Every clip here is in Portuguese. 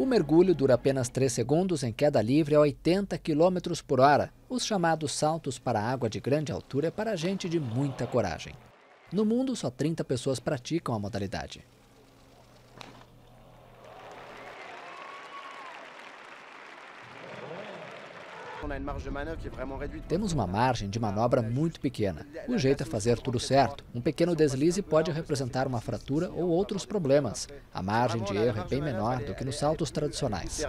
O mergulho dura apenas 3 segundos em queda livre a 80 km por hora. Os chamados saltos para a água de grande altura é para gente de muita coragem. No mundo, só 30 pessoas praticam a modalidade. Temos uma margem de manobra muito pequena. O jeito é fazer tudo certo. Um pequeno deslize pode representar uma fratura ou outros problemas. A margem de erro é bem menor do que nos saltos tradicionais.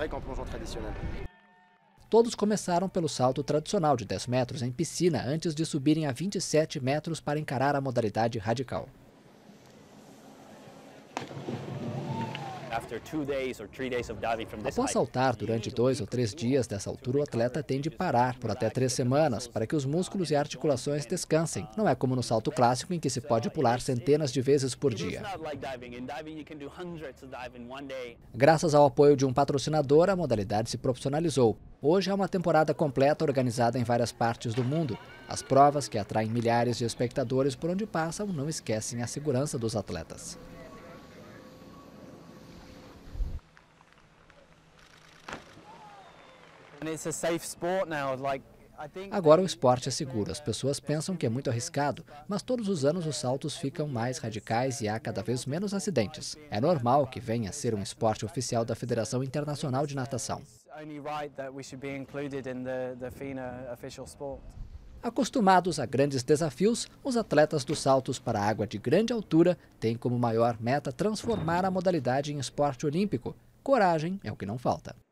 Todos começaram pelo salto tradicional de 10 metros em piscina antes de subirem a 27 metros para encarar a modalidade radical. Após saltar durante dois ou três dias dessa altura, o atleta tem de parar por até três semanas para que os músculos e articulações descansem. Não é como no salto clássico, em que se pode pular centenas de vezes por dia. Graças ao apoio de um patrocinador, a modalidade se profissionalizou. Hoje é uma temporada completa organizada em várias partes do mundo. As provas, que atraem milhares de espectadores por onde passam, não esquecem a segurança dos atletas. Agora o esporte é seguro. As pessoas pensam que é muito arriscado, mas todos os anos os saltos ficam mais radicais e há cada vez menos acidentes. É normal que venha a ser um esporte oficial da Federação Internacional de Natação. Acostumados a grandes desafios, os atletas dos saltos para a água de grande altura têm como maior meta transformar a modalidade em esporte olímpico. Coragem é o que não falta.